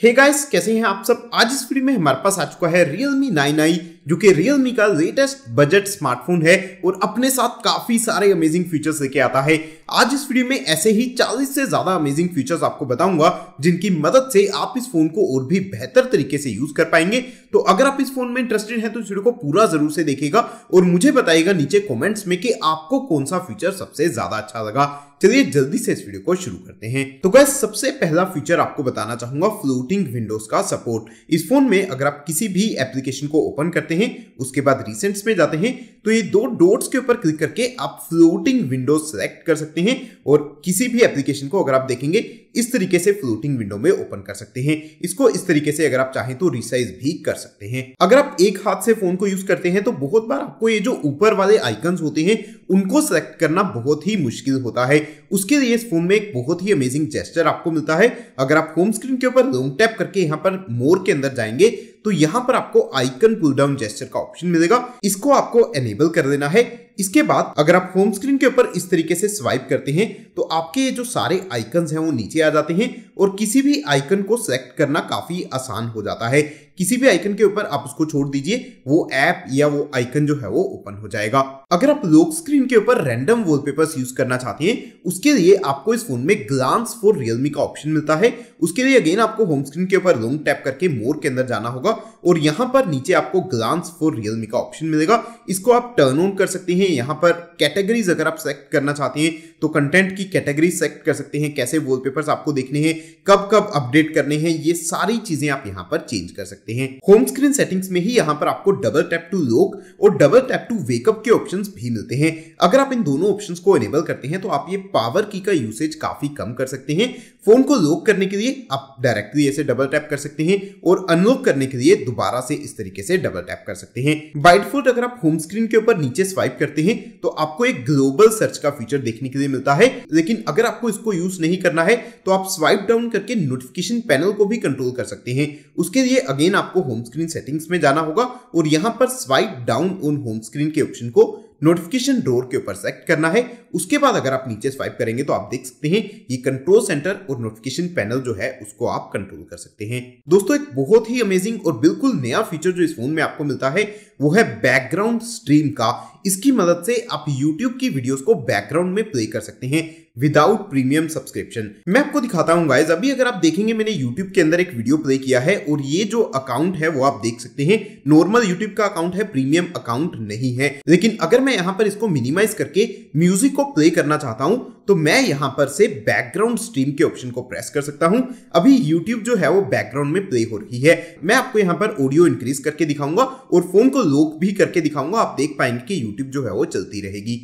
हे hey guys कैसे हैं आप सब आज इस वीडियो में हमारे पास आ चुका है रियलमी नाइन आई जो कि रियलमी का लेटेस्ट बजट स्मार्टफोन है और अपने साथ काफी सारे अमेजिंग फीचर्स लेके आता है आज इस वीडियो में ऐसे ही 40 से ज्यादा अमेजिंग फीचर्स आपको बताऊंगा जिनकी मदद से आप इस फोन को और भी बेहतर तरीके से यूज कर पाएंगे तो अगर आप इस फोन में इंटरेस्टेड हैं तो इस वीडियो को पूरा जरूर से देखेगा और मुझे बताएगा नीचे कॉमेंट्स में कि आपको कौन सा फीचर सबसे ज्यादा अच्छा लगा चलिए जल्दी से इस वीडियो को शुरू करते हैं तो गैस सबसे पहला फीचर आपको बताना चाहूंगा फ्लोटिंग विंडोज का सपोर्ट इस फोन में अगर आप किसी भी एप्लीकेशन को ओपन करते करते हैं उसके बाद रिसेंट्स में जाते हैं तो ये दो डोट्स के ऊपर क्लिक करके आप फ्लोटिंग विंडो सेलेक्ट कर सकते हैं और किसी भी एप्लीकेशन को अगर आप देखेंगे इस तरीके से फ्लोटिंग विंडो में ओपन कर सकते हैं इसको इस तरीके से अगर आप चाहें तो रिसाइज भी कर सकते हैं अगर आप एक हाथ से फोन को यूज करते हैं तो बहुत बार आपको ये जो ऊपर वाले आइकन होते हैं उनको सेलेक्ट करना बहुत ही मुश्किल होता है उसके लिए इस फोन में एक बहुत ही अमेजिंग जेस्टर आपको मिलता है अगर आप होम स्क्रीन के ऊपर लॉन्ग टैप करके यहाँ पर मोर के अंदर जाएंगे तो यहां पर आपको आइकन पुल डाउन जेस्टर का ऑप्शन मिलेगा इसको आपको एनेबल कर देना है इसके बाद अगर आप होम स्क्रीन के ऊपर इस तरीके से स्वाइप करते हैं तो आपके ये जो सारे आइकन्स हैं वो नीचे आ जाते हैं और किसी भी आइकन को सेलेक्ट करना काफी आसान हो जाता है किसी भी आइकन के ऊपर आप उसको छोड़ दीजिए वो ऐप या वो आइकन जो है वो ओपन हो जाएगा अगर आप लॉक स्क्रीन के ऊपर रैंडम वॉलपेपर्स यूज करना चाहते हैं उसके लिए आपको इस फोन में ग्लांस फॉर रियलमी का ऑप्शन मिलता है उसके लिए अगेन आपको होम स्क्रीन के ऊपर लॉन्ग टैप करके मोर के अंदर जाना होगा और यहाँ पर नीचे आपको ग्लांस फॉर रियलमी का ऑप्शन मिलेगा इसको आप टर्न ऑन कर सकते हैं हैं यहाँ पर कैटेगरीज अगर आप सेलेक्ट करना चाहते हैं तो कंटेंट की कैटेगरी सेलेक्ट कर सकते हैं कैसे वॉलपेपर्स आपको देखने हैं कब कब अपडेट करने हैं ये सारी चीजें आप यहाँ पर चेंज कर सकते हैं होम स्क्रीन सेटिंग्स में ही यहाँ पर आपको डबल टैप टू लोक और डबल टैप टू वेकअप के ऑप्शन भी मिलते हैं अगर आप इन दोनों ऑप्शन को एनेबल करते हैं तो आप ये पावर की का यूसेज काफी कम कर सकते हैं फोन को लॉक करने के लिए आप डायरेक्टली ऐसे डबल टैप कर सकते हैं और अनलॉक करने के लिए दोबारा से इस तरीके से डबल टैप कर सकते हैं बाइट अगर आप होम स्क्रीन के ऊपर नीचे स्वाइप करते करते हैं तो आपको एक ग्लोबल सर्च का फीचर देखने के लिए मिलता है लेकिन अगर आपको इसको यूज नहीं करना है तो आप स्वाइप डाउन करके नोटिफिकेशन पैनल को भी कंट्रोल कर सकते हैं उसके लिए अगेन आपको होम स्क्रीन सेटिंग्स में जाना होगा और यहाँ पर swipe down on home screen के ऑप्शन को नोटिफिकेशन डोर के ऊपर सेक्ट करना है उसके बाद अगर आप नीचे स्वाइप करेंगे तो आप देख सकते हैं ये कंट्रोल सेंटर और नोटिफिकेशन पैनल जो है उसको आप कंट्रोल कर सकते हैं दोस्तों एक बहुत ही अमेजिंग और बिल्कुल नया फीचर जो इस फोन में आपको मिलता है वो है बैकग्राउंड स्ट्रीम का इसकी मदद से आप YouTube की वीडियोस को बैकग्राउंड में प्ले कर सकते हैं विदाउट प्रीमियम सब्सक्रिप्शन मैं आपको दिखाता हूँ गाइज अभी अगर आप देखेंगे मैंने YouTube के अंदर एक वीडियो प्ले किया है और ये जो अकाउंट है वो आप देख सकते हैं नॉर्मल YouTube का अकाउंट है प्रीमियम अकाउंट नहीं है लेकिन अगर मैं यहां पर इसको मिनिमाइज करके म्यूजिक को प्ले करना चाहता हूँ तो मैं यहां पर से बैकग्राउंड स्ट्रीम के ऑप्शन को प्रेस कर सकता हूं अभी यूट्यूब जो है वो बैकग्राउंड में प्ले हो रही है मैं आपको यहां पर ऑडियो इंक्रीज करके दिखाऊंगा और फोन को लॉक भी करके दिखाऊंगा आप देख पाएंगे कि यूट्यूब जो है वो चलती रहेगी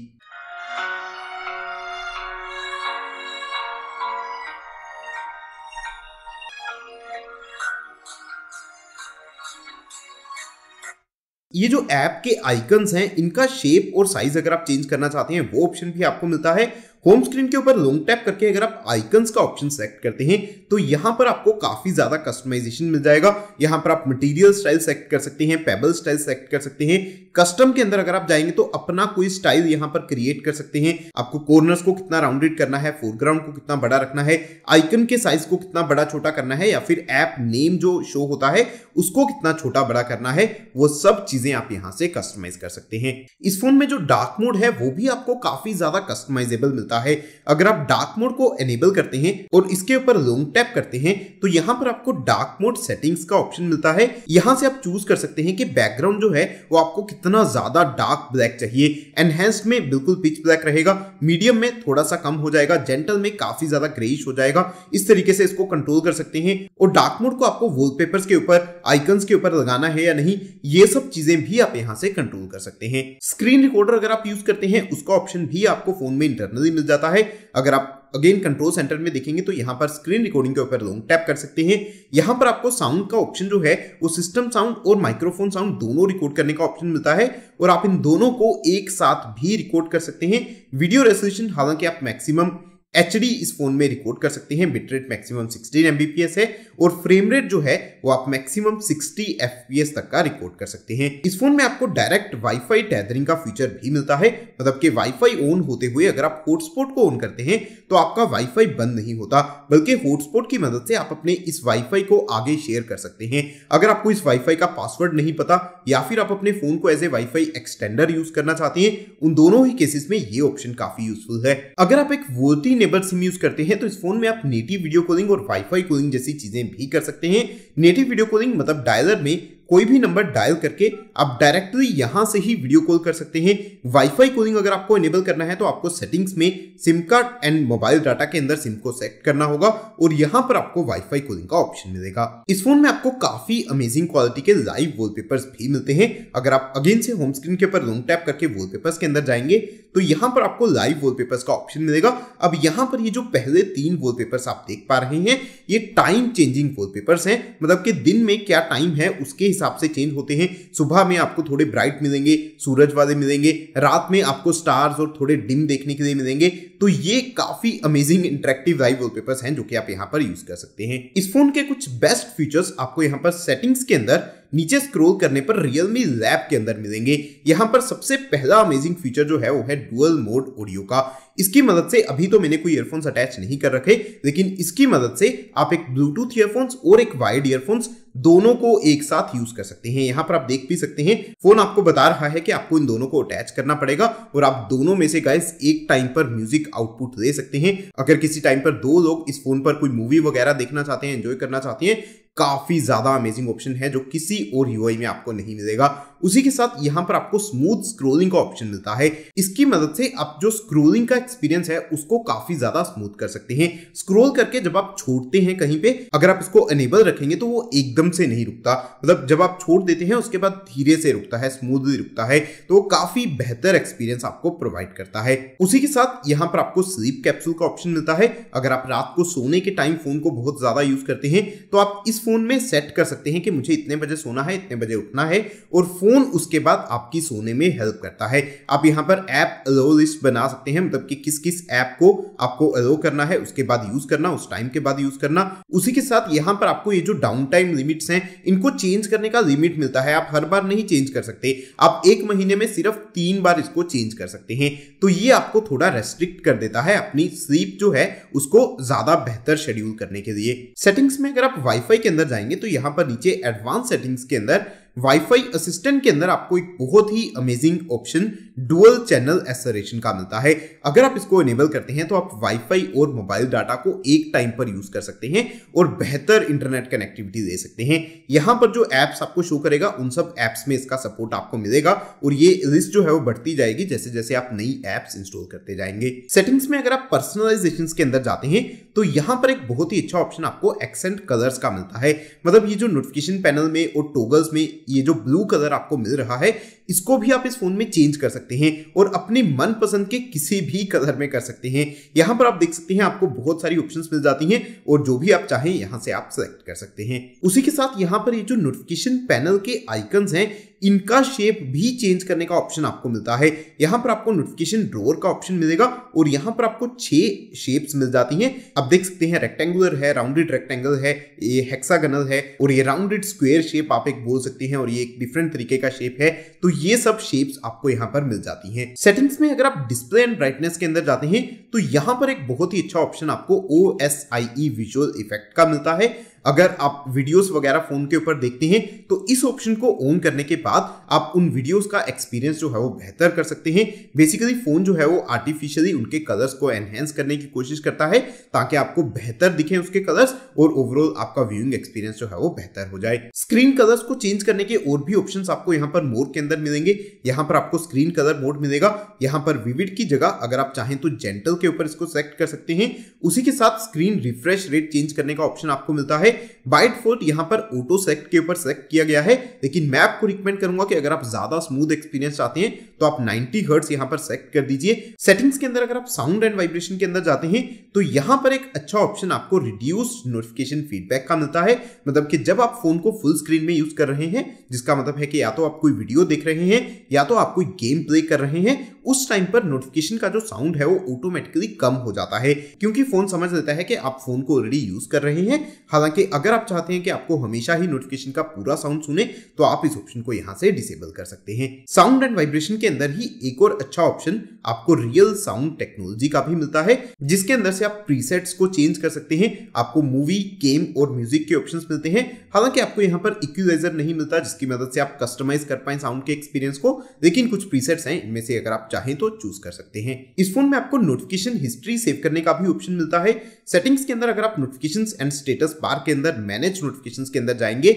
ये जो ऐप के आइकन्स हैं इनका शेप और साइज अगर आप चेंज करना चाहते हैं वो ऑप्शन भी आपको मिलता है होम स्क्रीन के ऊपर लॉन्ग टैप करके अगर आप आइकन्स का ऑप्शन सेलेक्ट करते हैं तो यहाँ पर आपको काफी ज्यादा कस्टमाइजेशन मिल जाएगा यहां पर आप मटेरियल स्टाइल सेलेक्ट कर सकते हैं पेबल स्टाइल सेलेक्ट कर सकते हैं कस्टम के अंदर अगर आप जाएंगे तो अपना कोई स्टाइल यहाँ पर क्रिएट कर सकते हैं आपको कॉर्नर्स को कितना राउंडेड करना है फोरग्राउंड को कितना बड़ा रखना है आइकन के साइज को कितना बड़ा छोटा करना है या फिर ऐप नेम जो शो होता है उसको कितना छोटा बड़ा करना है वो सब चीजें आप यहाँ से कस्टमाइज कर सकते हैं इस फोन में जो डार्क मोड है वो भी आपको काफी ज्यादा कस्टमाइजेबल मिलता मिलता है अगर आप डार्क मोड को एनेबल करते हैं और इसके ऊपर लॉन्ग टैप करते हैं तो यहाँ पर आपको डार्क मोड सेटिंग्स का ऑप्शन मिलता है यहाँ से आप चूज कर सकते हैं कि बैकग्राउंड जो है वो आपको कितना ज्यादा डार्क ब्लैक चाहिए एनहेंस्ड में बिल्कुल पिच ब्लैक रहेगा मीडियम में थोड़ा सा कम हो जाएगा जेंटल में काफी ज्यादा ग्रेइश हो जाएगा इस तरीके से इसको कंट्रोल कर सकते हैं और डार्क मोड को आपको वॉलपेपर्स के ऊपर आइकन के ऊपर लगाना है या नहीं ये सब चीजें भी आप यहाँ से कंट्रोल कर सकते हैं स्क्रीन रिकॉर्डर अगर आप यूज करते हैं उसका ऑप्शन भी आपको फोन में इंटरनली मिल जाता है अगर आप अगेन कंट्रोल सेंटर में देखेंगे तो यहाँ पर स्क्रीन रिकॉर्डिंग के ऊपर लॉन्ग टैप कर सकते हैं यहाँ पर आपको साउंड का ऑप्शन जो है वो सिस्टम साउंड और माइक्रोफोन साउंड दोनों रिकॉर्ड करने का ऑप्शन मिलता है और आप इन दोनों को एक साथ भी रिकॉर्ड कर सकते हैं वीडियो रेजोल्यूशन हालांकि आप मैक्सिमम एच इस फोन में रिकॉर्ड कर सकते हैं बिटरेट मैक्सिमम 16 एमबीपीएस है और फ्रेम रेट जो है वो आप मैक्सिमम 60 एफपीएस तक का रिकॉर्ड कर सकते हैं इस फोन में आपको डायरेक्ट वाईफाई टैदरिंग का फीचर भी मिलता है मतलब कि वाईफाई ऑन होते हुए अगर आप हॉटस्पॉट को ऑन करते हैं तो आपका वाईफाई बंद नहीं होता बल्कि हॉटस्पॉट की मदद से आप अपने इस वाईफाई को आगे शेयर कर सकते हैं अगर आपको इस वाईफाई का पासवर्ड नहीं पता या फिर आप अपने फोन को as a WiFi extender use करना चाहते हैं उन दोनों ही केसेस में ये ऑप्शन काफी यूजफुल है अगर आप एक वोटी इनेबल सिम यूज करते हैं तो इस फोन में आप नेटिव वीडियो कॉलिंग और वाईफाई कॉलिंग जैसी चीजें भी कर सकते हैं नेटिव वीडियो कॉलिंग मतलब डायलर में कोई भी नंबर डायल करके आप डायरेक्टली यहां से ही वीडियो कॉल कर सकते हैं वाईफाई कॉलिंग अगर आपको इनेबल करना है तो आपको सेटिंग्स में SIM card and mobile data के अंदर सिम को सेट करना होगा और यहां पर आपको वाईफाई कॉलिंग का ऑप्शन मिलेगा इस फोन में आपको काफी अमेजिंग क्वालिटी के लाइव वॉल भी मिलते हैं अगर आप अगेन से होम स्क्रीन के ऊपर लॉन्ग टैप करके वॉलपेपर्स के अंदर जाएंगे तो यहां पर आपको लाइव वॉल का ऑप्शन मिलेगा अब यहां पर ये जो पहले तीन वॉल आप देख पा रहे हैं ये टाइम चेंजिंग वॉल हैं मतलब कि दिन में क्या टाइम है उसके हिसाब से चेंज होते हैं सुबह में आपको थोड़े ब्राइट मिलेंगे सूरज वाले मिलेंगे रात में आपको स्टार्स और थोड़े डिम देखने के लिए मिलेंगे तो ये काफी अमेजिंग इंटरेक्टिव लाइव वॉलपेपर्स हैं जो कि आप यहाँ पर यूज कर सकते हैं इस फोन के कुछ बेस्ट फीचर्स आपको यहाँ पर सेटिंग्स के अंदर नीचे स्क्रोल करने पर रियलमी लैब के अंदर मिलेंगे यहाँ पर सबसे पहला अमेजिंग फीचर जो है वो है डुअल मोड ऑडियो का इसकी मदद से अभी तो मैंने कोई ईयरफोन्स अटैच नहीं कर रखे लेकिन इसकी मदद से आप एक ब्लूटूथ ईयरफोन्स और एक वाइड ईयरफोन्स दोनों को एक साथ यूज कर सकते हैं यहाँ पर आप देख भी सकते हैं फोन आपको बता रहा है कि आपको इन दोनों को अटैच करना पड़ेगा और आप दोनों में से गाइस एक टाइम पर म्यूजिक आउटपुट ले सकते हैं अगर किसी टाइम पर दो लोग इस फोन पर कोई मूवी वगैरह देखना चाहते हैं एंजॉय करना चाहते हैं काफ़ी ज़्यादा अमेजिंग ऑप्शन है जो किसी और यूआई में आपको नहीं मिलेगा उसी के साथ यहाँ पर आपको स्मूथ स्क्रोलिंग का ऑप्शन मिलता है इसकी मदद से आप जो स्क्रोलिंग का एक्सपीरियंस है उसको काफी ज्यादा स्मूथ कर सकते हैं स्क्रोल करके जब आप छोड़ते हैं कहीं पे अगर आप इसको अनेबल रखेंगे तो वो एकदम से नहीं रुकता मतलब जब आप छोड़ देते हैं उसके बाद धीरे से रुकता है स्मूथली रुकता है तो वो काफी बेहतर एक्सपीरियंस आपको प्रोवाइड करता है उसी के साथ यहाँ पर आपको स्लीप कैप्सूल का ऑप्शन मिलता है अगर आप रात को सोने के टाइम फोन को बहुत ज्यादा यूज करते हैं तो आप इस फोन में सेट कर सकते हैं कि मुझे इतने बजे सोना है इतने बजे उठना है और फोन फोन उसके बाद आपकी सोने में हेल्प करता है आप यहां पर ऐप अलो लिस्ट बना सकते हैं मतलब कि किस किस ऐप को आपको अलो करना है उसके बाद यूज करना उस टाइम के बाद यूज करना उसी के साथ यहां पर आपको ये जो डाउन टाइम लिमिट्स हैं इनको चेंज करने का लिमिट मिलता है आप हर बार नहीं चेंज कर सकते आप एक महीने में सिर्फ तीन बार इसको चेंज कर सकते हैं तो ये आपको थोड़ा रेस्ट्रिक्ट कर देता है अपनी स्लीप जो है उसको ज्यादा बेहतर शेड्यूल करने के लिए सेटिंग्स में अगर आप वाईफाई के अंदर जाएंगे तो यहां पर नीचे एडवांस सेटिंग्स के अंदर वाईफाई असिस्टेंट के अंदर आपको एक बहुत ही अमेजिंग ऑप्शन डुअल चैनल एसरेशन का मिलता है अगर आप इसको इनेबल करते हैं तो आप वाईफाई और मोबाइल डाटा को एक टाइम पर यूज कर सकते हैं और बेहतर इंटरनेट कनेक्टिविटी दे सकते हैं यहां पर जो एप्स आपको शो करेगा उन सब एप्स में इसका सपोर्ट आपको मिलेगा और ये लिस्ट जो है वो बढ़ती जाएगी जैसे जैसे आप नई एप्स इंस्टॉल करते जाएंगे सेटिंग्स में अगर आप पर्सनलाइजेशन के अंदर जाते हैं तो यहां पर एक बहुत ही अच्छा ऑप्शन आपको एक्सेंट कलर्स का मिलता है मतलब ये जो नोटिफिकेशन पैनल में और टोगल्स में ये जो ब्लू कलर आपको मिल रहा है इसको भी आप इस फोन में चेंज कर सकते हैं और अपने मनपसंद के किसी भी कलर में कर सकते हैं यहाँ पर आप देख सकते हैं आपको बहुत सारी ऑप्शन मिल जाती हैं और जो भी आप चाहें यहाँ से आप सेलेक्ट कर सकते हैं उसी के साथ यहाँ पर ये जो नोटिफिकेशन पैनल के आइकन हैं इनका शेप भी चेंज करने का ऑप्शन आपको मिलता है यहां पर आपको नोटिफिकेशन ड्रोर का ऑप्शन मिलेगा और यहाँ पर आपको छह शेप्स मिल जाती हैं आप देख सकते हैं रेक्टेंगुलर है राउंडेड रेक्टेंगल है ये हेक्सागनल है और ये राउंडेड स्क्वेयर शेप आप एक बोल सकते हैं और ये एक डिफरेंट तरीके का शेप है तो ये सब शेप्स आपको यहाँ पर मिल जाती है सेटिंग्स में अगर आप डिस्प्ले एंड ब्राइटनेस के अंदर जाते हैं तो यहाँ पर एक बहुत ही अच्छा ऑप्शन आपको O S I E visual effect का मिलता है अगर आप वीडियोस वगैरह फोन के ऊपर देखते हैं तो इस ऑप्शन को ऑन करने के बाद आप उन वीडियोस का एक्सपीरियंस जो है वो बेहतर कर सकते हैं बेसिकली फोन जो है वो आर्टिफिशियली उनके कलर्स को एनहेंस करने की कोशिश करता है ताकि आपको बेहतर दिखे उसके कलर्स और ओवरऑल आपका व्यूइंग एक्सपीरियंस जो है वो बेहतर हो जाए स्क्रीन कलर्स को चेंज करने के और भी ऑप्शन आपको यहाँ पर मोड के अंदर मिलेंगे यहाँ पर आपको स्क्रीन कलर मोड मिलेगा यहाँ पर विविड की जगह अगर आप चाहें तो जेंटल के ऊपर इसको सेलेक्ट कर सकते हैं उसी के साथ स्क्रीन रिफ्रेश रेट चेंज करने का ऑप्शन आपको मिलता है है बाइट फोर्ट यहां पर ऑटो सेलेक्ट के ऊपर सेलेक्ट किया गया है लेकिन मैं आपको रिकमेंड करूंगा कि अगर आप ज्यादा स्मूथ एक्सपीरियंस चाहते हैं तो आप 90 हर्ट्स यहां पर सेलेक्ट कर दीजिए सेटिंग्स के अंदर अगर आप साउंड एंड वाइब्रेशन के अंदर जाते हैं तो यहां पर एक अच्छा ऑप्शन आपको रिड्यूस नोटिफिकेशन फीडबैक का मिलता है मतलब कि जब आप फोन को फुल स्क्रीन में यूज कर रहे हैं जिसका मतलब है कि या तो आप कोई वीडियो देख रहे हैं या तो आप कोई गेम प्ले कर रहे हैं उस टाइम पर नोटिफिकेशन का जो साउंड है वो ऑटोमेटिकली कम हो जाता है क्योंकि फोन समझ लेता है कि आप फोन को ऑलरेडी यूज कर रहे हैं हालांकि कि अगर आप चाहते हैं कि आपको हमेशा ही नोटिफिकेशन का पूरा साउंड सुने तो आप इस ऑप्शन को यहाँ से डिसेबल कर सकते हैं साउंड एंड वाइब्रेशन के अंदर ही एक और अच्छा ऑप्शन आपको रियल साउंड टेक्नोलॉजी का भी मिलता है जिसके अंदर से आप प्रीसेट्स को चेंज कर सकते हैं आपको मूवी गेम और म्यूजिक के ऑप्शन मिलते हैं हालांकि आपको यहाँ पर इक्वलाइजर नहीं मिलता जिसकी मदद से आप कस्टमाइज कर पाए साउंड के एक्सपीरियंस को लेकिन कुछ प्रीसेट्स हैं इनमें से अगर आप चाहें तो चूज कर सकते हैं इस फोन में आपको नोटिफिकेशन हिस्ट्री सेव करने का भी ऑप्शन मिलता है सेटिंग्स के अंदर अगर आप नोटिफिकेशन एंड स्टेटस बार के अंदर मैनेज नोटिफिकेशन के अंदर जाएंगे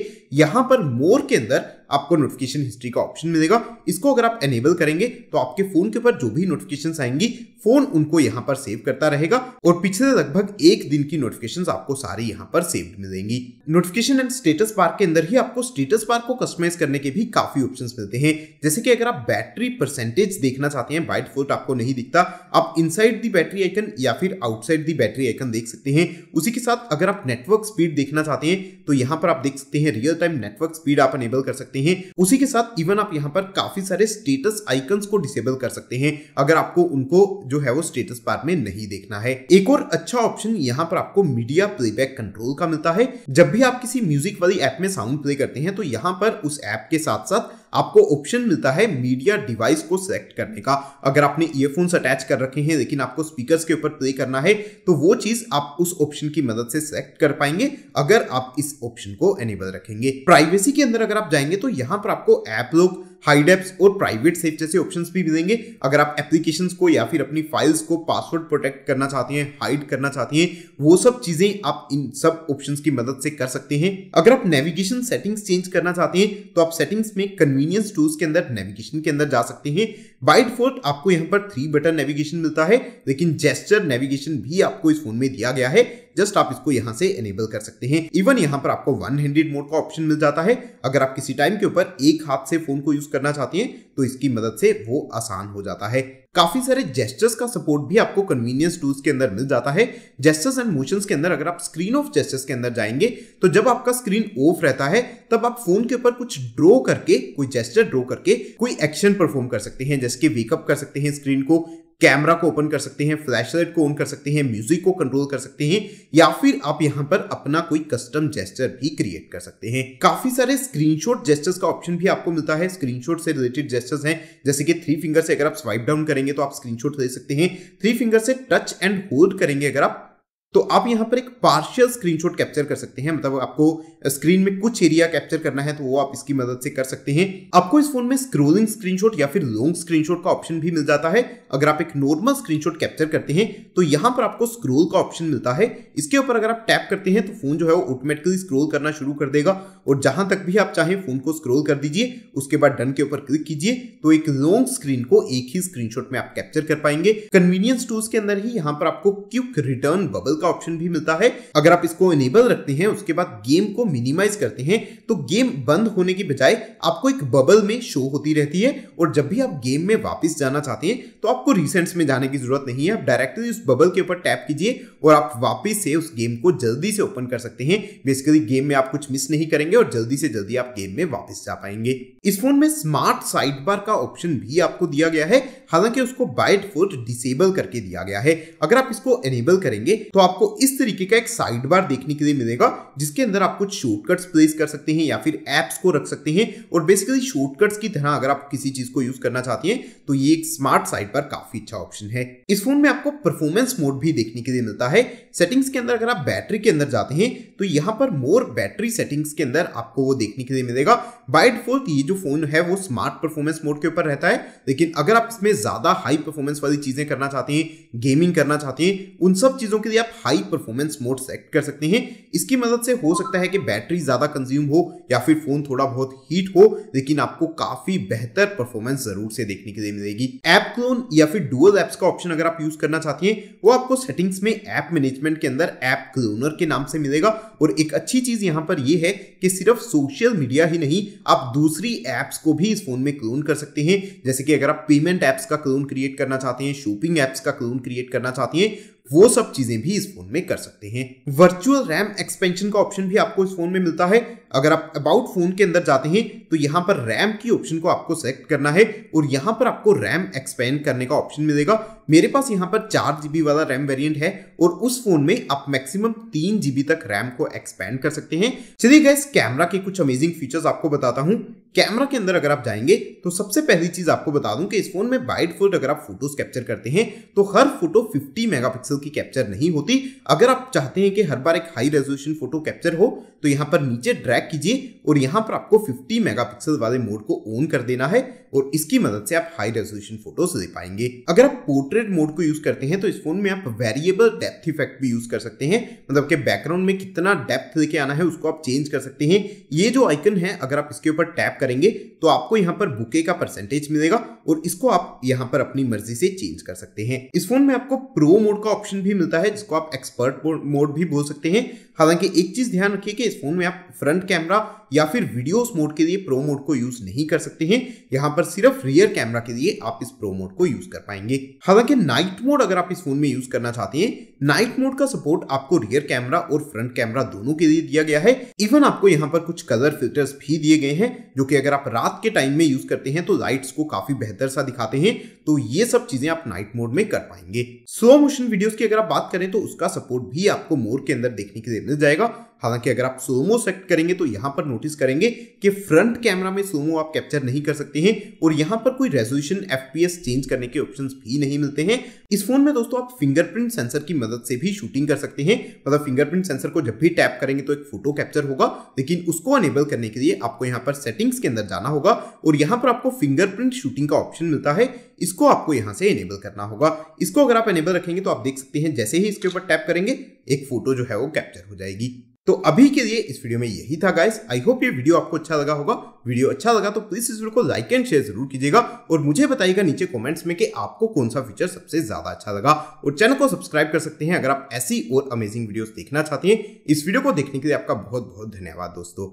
यहां पर मोर के अंदर आपको नोटिफिकेशन हिस्ट्री का ऑप्शन मिलेगा इसको अगर आप एनेबल करेंगे तो आपके फोन के ऊपर जो भी नोटिफिकेशन आएंगी फोन उनको यहाँ पर सेव करता रहेगा और पिछले लगभग एक दिन की नोटिफिकेशन आपको सारी यहाँ पर सेव मिलेंगी नोटिफिकेशन एंड स्टेटस बार के अंदर ही आपको स्टेटस बार को कस्टमाइज करने के भी काफी ऑप्शन मिलते हैं जैसे कि अगर आप बैटरी परसेंटेज देखना चाहते हैं बाइट फोर्ट आपको नहीं दिखता आप इनसाइड दी बैटरी आइकन या फिर आउटसाइड दी बैटरी आइकन देख सकते हैं उसी के साथ अगर आप नेटवर्क स्पीड देखना चाहते हैं तो यहाँ पर आप देख सकते हैं रियल टाइम नेटवर्क स्पीड आप अनेबल कर सकते हैं हैं उसी के साथ इवन आप यहाँ पर काफी सारे स्टेटस आइकन्स को डिसेबल कर सकते हैं अगर आपको उनको जो है वो स्टेटस बार में नहीं देखना है एक और अच्छा ऑप्शन यहाँ पर आपको मीडिया प्लेबैक कंट्रोल का मिलता है जब भी आप किसी म्यूजिक वाली ऐप में साउंड प्ले करते हैं तो यहाँ पर उस ऐप के साथ साथ आपको ऑप्शन मिलता है मीडिया डिवाइस को सेलेक्ट करने का अगर आपने ईयरफोन्स अटैच कर रखे हैं लेकिन आपको स्पीकर्स के ऊपर प्ले करना है तो वो चीज आप उस ऑप्शन की मदद से सेलेक्ट कर पाएंगे अगर आप इस ऑप्शन को एनेबल रखेंगे प्राइवेसी के अंदर अगर आप जाएंगे तो यहां पर आपको ऐप लोग डेप्स और प्राइवेट सेफ जैसे ऑप्शंस भी मिलेंगे अगर आप एप्लीकेशन को या फिर अपनी फाइल्स को पासवर्ड प्रोटेक्ट करना चाहते हैं हाइड करना चाहते हैं वो सब चीजें आप इन सब ऑप्शन की मदद से कर सकते हैं अगर आप नेविगेशन सेटिंग्स चेंज करना चाहते हैं तो आप सेटिंग्स में कन्वीनियंस टूल्स के अंदर नेविगेशन के अंदर जा सकते हैं बाइट फोर्ट आपको यहाँ पर थ्री बटन नेविगेशन मिलता है लेकिन जेस्टर नेविगेशन भी आपको इस फोन में दिया गया है जस्ट आप इसको यहाँ से एनेबल कर सकते हैं इवन यहाँ पर आपको वन हैंडेड मोड का ऑप्शन मिल जाता है अगर आप किसी टाइम के ऊपर एक हाथ से फोन को यूज करना चाहते हैं तो इसकी मदद से वो आसान हो जाता है काफी सारे जेस्टर्स का सपोर्ट भी आपको कन्वीनियंस टूल्स के अंदर मिल जाता है जेस्टर्स एंड मोशंस के अंदर अगर आप स्क्रीन ऑफ जेस्टर्स के अंदर जाएंगे तो जब आपका स्क्रीन ऑफ रहता है तब आप फोन के ऊपर कुछ ड्रॉ करके कोई जेस्टर ड्रॉ करके कोई एक्शन परफॉर्म कर सकते हैं जैसे कि वेकअप कर सकते हैं स्क्रीन को कैमरा को ओपन कर सकते हैं फ्लैश लाइट को ऑन कर सकते हैं म्यूजिक को कंट्रोल कर सकते हैं या फिर आप यहाँ पर अपना कोई कस्टम जेस्टर भी क्रिएट कर सकते हैं काफी सारे स्क्रीनशॉट जेस्टर्स का ऑप्शन भी आपको मिलता है स्क्रीनशॉट से रिलेटेड जेस्टर्स हैं जैसे कि थ्री फिंगर से अगर आप स्वाइप डाउन करेंगे तो आप स्क्रीनशॉट ले सकते हैं थ्री फिंगर से टच एंड होल्ड करेंगे अगर आप तो आप यहाँ पर एक पार्शियल स्क्रीनशॉट कैप्चर कर सकते हैं मतलब आपको स्क्रीन में कुछ एरिया कैप्चर करना है तो वो आप इसकी मदद से कर सकते हैं आपको इस फोन में स्क्रोलिंग स्क्रीनशॉट या फिर लॉन्ग स्क्रीनशॉट का ऑप्शन भी मिल जाता है अगर आप एक नॉर्मल स्क्रीनशॉट कैप्चर करते हैं तो यहाँ पर आपको स्क्रोल का ऑप्शन मिलता है इसके ऊपर अगर आप टैप करते हैं तो फोन जो है वो ऑटोमेटिकली स्क्रोल करना शुरू कर देगा और जहां तक भी आप चाहें फोन को स्क्रोल कर दीजिए उसके बाद डन के ऊपर क्लिक कीजिए तो एक लॉन्ग स्क्रीन को एक ही स्क्रीनशॉट में आप कैप्चर कर पाएंगे कन्वीनियंस टूल्स के अंदर ही यहाँ पर आपको क्यूक रिटर्न बबल का ऑप्शन भी मिलता है अगर आप इसको इनेबल रखते हैं उसके बाद गेम को मिनिमाइज करते हैं तो गेम बंद होने की बजाय आपको एक बबल में शो होती रहती है और जब भी आप गेम में वापस जाना चाहते हैं तो आपको रिसेंट्स में जाने की जरूरत नहीं है आप डायरेक्टली उस बबल के ऊपर टैप कीजिए और आप वापिस से उस गेम को जल्दी से ओपन कर सकते हैं बेसिकली गेम में आप कुछ मिस नहीं करेंगे और जल्दी से जल्दी आप गेम में वापस जा पाएंगे इस फोन में स्मार्ट साइड बार का ऑप्शन भी आपको दिया गया है हालांकि उसको बाइट डिफॉल्ट डिसेबल करके दिया गया है अगर आप इसको एनेबल करेंगे तो आपको इस तरीके का एक साइड बार देखने के लिए मिलेगा जिसके अंदर आप कुछ शॉर्टकट्स प्लेस कर सकते हैं या फिर एप्स को रख सकते हैं और बेसिकली शॉर्टकट्स की तरह अगर आप किसी चीज को यूज करना चाहते हैं तो ये एक स्मार्ट साइड बार काफी अच्छा ऑप्शन है इस फोन में आपको परफॉर्मेंस मोड भी देखने के लिए मिलता है सेटिंग्स के अंदर अगर आप बैटरी के अंदर जाते हैं तो यहाँ पर मोर बैटरी सेटिंग्स के अंदर आपको वो देखने के लिए मिलेगा बाइट फोर्ट ये जो फोन है वो स्मार्ट परफॉर्मेंस मोड के ऊपर रहता है लेकिन अगर आप इसमें ज्यादा हाई परफॉर्मेंस वाली चीजें करना चाहते हैं गेमिंग करना चाहते हैं उन सब चीजों के लिए आप हाई परफॉर्मेंस मोड सेलेक्ट कर सकते हैं इसकी मदद से हो सकता है कि बैटरी ज्यादा कंज्यूम हो या फिर फोन थोड़ा बहुत हीट हो लेकिन आपको काफी बेहतर परफॉर्मेंस जरूर से देखने के लिए मिलेगी ऐप क्लोन या फिर डुअल एप्स का ऑप्शन अगर आप यूज करना चाहते हैं वो आपको सेटिंग्स में ऐप मैनेजमेंट के अंदर ऐप क्लोनर के नाम से मिलेगा और एक अच्छी चीज यहां पर यह है कि सिर्फ सोशल मीडिया ही नहीं आप दूसरी ऐप्स को भी इस फोन में क्लोन कर सकते हैं जैसे कि अगर आप पेमेंट ऐप्स का क्लोन क्रिएट करना चाहते हैं शॉपिंग ऐप्स का क्लोन क्रिएट करना चाहते हैं वो सब चीजें भी इस फोन में कर सकते हैं वर्चुअल रैम एक्सपेंशन का ऑप्शन भी आपको इस फोन में मिलता है अगर आप अबाउट फोन के अंदर जाते हैं तो यहां पर रैम की ऑप्शन को आपको सेलेक्ट करना है और यहां पर आपको रैम एक्सपेंड करने का ऑप्शन मिलेगा मेरे पास यहां पर चार जीबी वाला रैम वेरिएंट है और उस फोन में आप मैक्सिमम तीन जीबी तक रैम को एक्सपेंड कर सकते हैं चलिए गैस कैमरा के कुछ अमेजिंग फीचर्स आपको बताता हूं कैमरा के अंदर अगर आप जाएंगे तो सबसे पहली चीज आपको बता दूं कि इस फोन में वाइड फोल्ड अगर आप फोटोज कैप्चर करते हैं तो हर फोटो 50 मेगापिक्सल की कैप्चर नहीं होती अगर आप चाहते हैं कि हर बार एक हाई रेजोल्यूशन फोटो कैप्चर हो तो यहां पर नीचे ड्रैग सेलेक्ट कीजिए और यहाँ पर आपको 50 मेगापिक्सल वाले मोड को ऑन कर देना है और इसकी मदद से आप हाई रेजोल्यूशन फोटोज ले पाएंगे अगर आप पोर्ट्रेट मोड को यूज करते हैं तो इस फोन में आप वेरिएबल डेप्थ इफेक्ट भी यूज कर सकते हैं मतलब के बैकग्राउंड में कितना डेप्थ लेके आना है उसको आप चेंज कर सकते हैं ये जो आइकन है अगर आप इसके ऊपर टैप करेंगे तो आपको यहाँ पर बुके का परसेंटेज मिलेगा और इसको आप यहाँ पर अपनी मर्जी से चेंज कर सकते हैं इस फोन में आपको प्रो मोड का ऑप्शन भी मिलता है जिसको आप एक्सपर्ट मोड भी बोल सकते हैं हालांकि एक चीज ध्यान रखिए कि इस फोन में आप फ्रंट कैमरा या फिर वीडियोस मोड के लिए प्रो मोड को यूज नहीं कर सकते हैं यहाँ पर सिर्फ रियर कैमरा के लिए आप इस प्रो मोड को यूज कर पाएंगे हालांकि नाइट मोड अगर आप इस फोन में यूज करना चाहते हैं नाइट मोड का सपोर्ट आपको रियर कैमरा और फ्रंट कैमरा दोनों के लिए दिया गया है इवन आपको यहाँ पर कुछ कलर फिल्टर्स भी दिए गए हैं जो कि अगर आप रात के टाइम में यूज करते हैं तो लाइट्स को काफी बेहतर सा दिखाते हैं तो ये सब चीजें आप नाइट मोड में कर पाएंगे स्लो मोशन वीडियोस की अगर आप बात करें तो उसका सपोर्ट भी आपको मोर के अंदर देखने के लिए मिल जाएगा हालांकि अगर आप सोमो सेट करेंगे तो यहाँ पर नोटिस करेंगे कि फ्रंट कैमरा में सोमो आप कैप्चर नहीं कर सकते हैं और यहाँ पर कोई रेजोल्यूशन एफ चेंज करने के ऑप्शन भी नहीं मिलते हैं इस फोन में दोस्तों आप फिंगरप्रिंट सेंसर की मदद से भी शूटिंग कर सकते हैं मतलब फिंगरप्रिंट सेंसर को जब भी टैप करेंगे तो एक फोटो कैप्चर होगा लेकिन उसको अनेबल करने के लिए आपको यहाँ पर सेटिंग्स के अंदर जाना होगा और यहाँ पर आपको फिंगरप्रिंट शूटिंग का ऑप्शन मिलता है इसको आपको यहां से इनेबल करना होगा इसको अगर आप इनेबल रखेंगे तो आप देख सकते हैं जैसे ही इसके ऊपर टैप करेंगे एक फोटो जो है वो कैप्चर हो जाएगी तो अभी के लिए इस वीडियो में यही था गाइस आई होप ये वीडियो आपको अच्छा लगा होगा वीडियो अच्छा लगा तो प्लीज इस वीडियो को लाइक एंड शेयर जरूर कीजिएगा और मुझे बताइएगा नीचे कमेंट्स में कि आपको कौन सा फीचर सबसे ज्यादा अच्छा लगा और चैनल को सब्सक्राइब कर सकते हैं अगर आप ऐसी और अमेजिंग वीडियो देखना चाहते हैं इस वीडियो को देखने के लिए आपका बहुत बहुत धन्यवाद दोस्तों